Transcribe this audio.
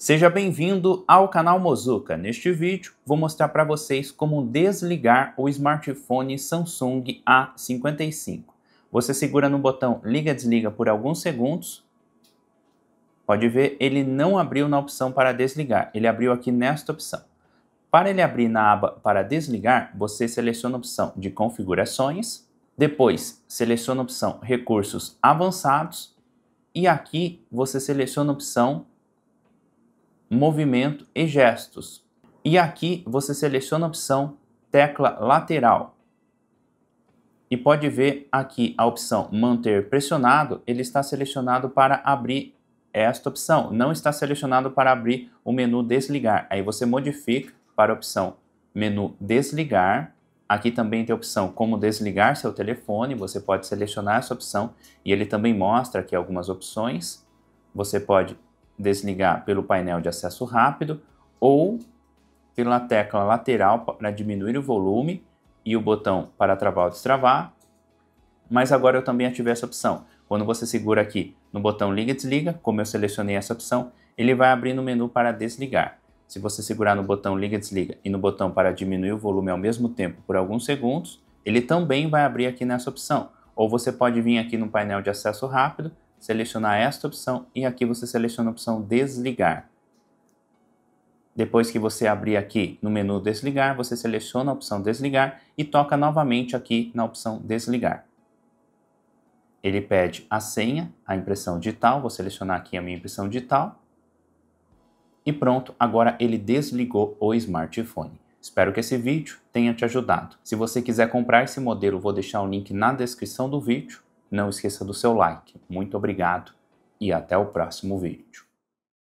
Seja bem-vindo ao canal Mozuka. Neste vídeo vou mostrar para vocês como desligar o smartphone Samsung A55. Você segura no botão liga desliga por alguns segundos. Pode ver, ele não abriu na opção para desligar, ele abriu aqui nesta opção. Para ele abrir na aba para desligar, você seleciona a opção de configurações, depois seleciona a opção recursos avançados e aqui você seleciona a opção movimento e gestos. E aqui você seleciona a opção tecla lateral. E pode ver aqui a opção manter pressionado, ele está selecionado para abrir esta opção. Não está selecionado para abrir o menu desligar. Aí você modifica para a opção menu desligar. Aqui também tem a opção como desligar seu telefone, você pode selecionar essa opção e ele também mostra aqui algumas opções. Você pode desligar pelo painel de acesso rápido ou pela tecla lateral para diminuir o volume e o botão para travar ou destravar. Mas agora eu também ativei essa opção. Quando você segura aqui no botão liga e desliga, como eu selecionei essa opção, ele vai abrir no menu para desligar. Se você segurar no botão liga e desliga e no botão para diminuir o volume ao mesmo tempo por alguns segundos, ele também vai abrir aqui nessa opção. Ou você pode vir aqui no painel de acesso rápido selecionar esta opção e aqui você seleciona a opção desligar. Depois que você abrir aqui no menu desligar, você seleciona a opção desligar e toca novamente aqui na opção desligar. Ele pede a senha, a impressão digital, vou selecionar aqui a minha impressão digital. E pronto, agora ele desligou o smartphone. Espero que esse vídeo tenha te ajudado. Se você quiser comprar esse modelo, vou deixar o link na descrição do vídeo. Não esqueça do seu like. Muito obrigado e até o próximo vídeo.